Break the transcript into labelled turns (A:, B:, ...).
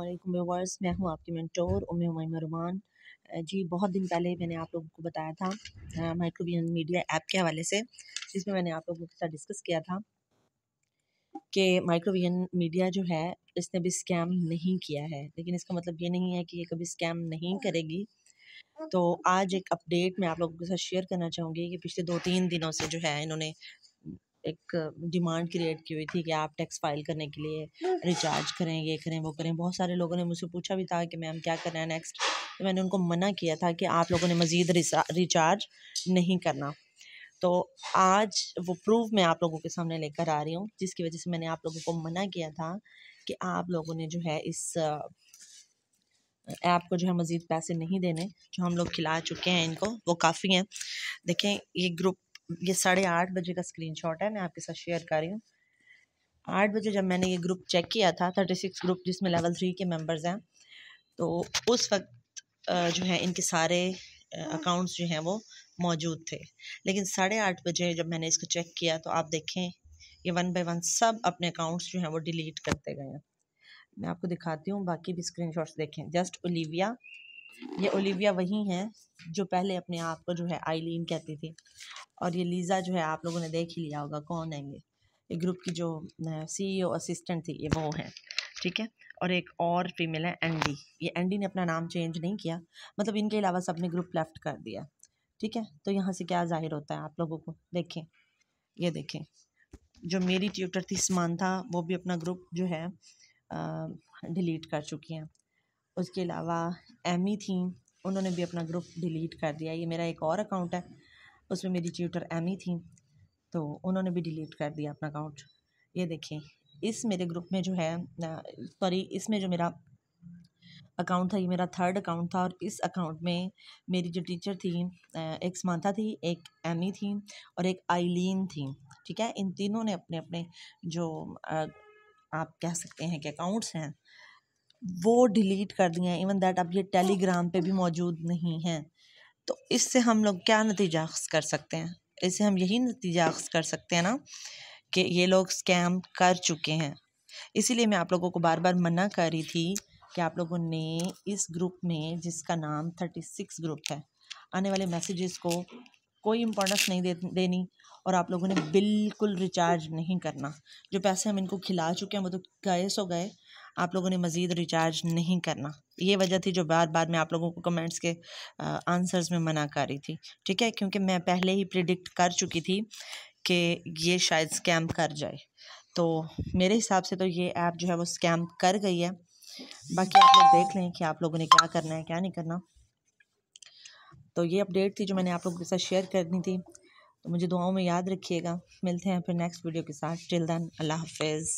A: अल्लाम व्यूवर्स मैं हूँ आपकी मेंटोर उम्मी हमायमा रुमान जी बहुत दिन पहले मैंने आप लोगों को बताया था माइक्रोबियन मीडिया ऐप के हवाले से जिसमें मैंने आप लोगों के साथ डिस्कस किया था कि माइक्रोविजन मीडिया जो है इसने भी स्कैम नहीं किया है लेकिन इसका मतलब ये नहीं है कि ये कभी स्कैम नहीं करेगी तो आज एक अपडेट मैं आप लोगों के साथ शेयर करना चाहूँगी कि पिछले दो तीन दिनों से जो है इन्होंने एक डिमांड क्रिएट की हुई थी कि आप टैक्स फाइल करने के लिए रिचार्ज करें ये करें वो करें बहुत सारे लोगों ने मुझसे पूछा भी था कि मैम क्या करना है नेक्स्ट तो मैंने उनको मना किया था कि आप लोगों ने मज़ीद रिचार्ज नहीं करना तो आज वो प्रूफ मैं आप लोगों के सामने लेकर आ रही हूँ जिसकी वजह से मैंने आप लोगों को मना किया था कि आप लोगों ने जो है इस ऐप को जो है मज़ीद पैसे नहीं देने जो हम लोग खिला चुके हैं इनको वो काफ़ी हैं देखें ये ग्रुप ये साढ़े आठ बजे का स्क्रीनशॉट है मैं आपके साथ शेयर कर रही हूँ आठ बजे जब मैंने ये ग्रुप चेक किया था थर्टी सिक्स ग्रुप जिसमें लेवल थ्री के मेंबर्स हैं तो उस वक्त जो है इनके सारे अकाउंट्स जो हैं वो मौजूद थे लेकिन साढ़े आठ बजे जब मैंने इसको चेक किया तो आप देखें ये वन बाय वन सब अपने अकाउंट्स जो हैं वो डिलीट करते गए हैं मैं आपको दिखाती हूँ बाकी भी स्क्रीन देखें जस्ट ओलिविया ये ओलिविया वही हैं जो पहले अपने आप को जो है आईलीन कहती थी और ये लीज़ा जो है आप लोगों ने देख ही लिया होगा कौन है ये ये ग्रुप की जो सीईओ असिस्टेंट e थी ये वो है ठीक है और एक और फीमेल है एंडी ये एंडी ने अपना नाम चेंज नहीं किया मतलब इनके अलावा सब ने ग्रुप लेफ्ट कर दिया ठीक है तो यहाँ से क्या जाहिर होता है आप लोगों को देखें ये देखें जो मेरी ट्यूटर थी समानता वो भी अपना ग्रुप जो है डिलीट कर चुकी हैं उसके अलावा एमी थी उन्होंने भी अपना ग्रुप डिलीट कर दिया ये मेरा एक और अकाउंट है उसमें मेरी ट्यूटर एमी थी तो उन्होंने भी डिलीट कर दिया अपना अकाउंट ये देखें इस मेरे ग्रुप में जो है सॉरी इसमें जो मेरा अकाउंट था ये मेरा थर्ड अकाउंट था और इस अकाउंट में मेरी जो टीचर थी एक समानता थी एक एमी थी और एक आइलीन थी ठीक है इन तीनों ने अपने अपने जो आप कह सकते हैं कि अकाउंट्स हैं वो डिलीट कर दिए हैं इवन दैट अब ये टेलीग्राम पे भी मौजूद नहीं हैं तो इससे हम लोग क्या नतीजा अख्ज़ कर सकते हैं इससे हम यही नतीजा अख्ज़ कर सकते हैं ना कि ये लोग स्कैम कर चुके हैं इसीलिए मैं आप लोगों को बार बार मना कर रही थी कि आप लोगों ने इस ग्रुप में जिसका नाम थर्टी सिक्स ग्रुप है आने वाले मैसेजेस को कोई इम्पोर्टेंस नहीं दे देनी और आप लोगों ने बिल्कुल रिचार्ज नहीं करना जो पैसे हम इनको खिला चुके हैं वो तो गए सो गए आप लोगों ने मज़ीद रिचार्ज नहीं करना ये वजह थी जो बार बार मैं आप लोगों को कमेंट्स के आंसर्स में मना कर रही थी ठीक है क्योंकि मैं पहले ही प्रिडिक्ट कर चुकी थी कि ये शायद स्कैम कर जाए तो मेरे हिसाब से तो ये ऐप जो है वो स्कैम कर गई है बाकी आप लोग देख लें कि आप लोगों ने क्या करना है क्या नहीं करना तो ये अपडेट थी जो मैंने आप लोगों के साथ शेयर करनी थी तो मुझे दुआओं में याद रखिएगा मिलते हैं फिर नेक्स्ट वीडियो के साथ टिल दन अल्लाह हाफिज़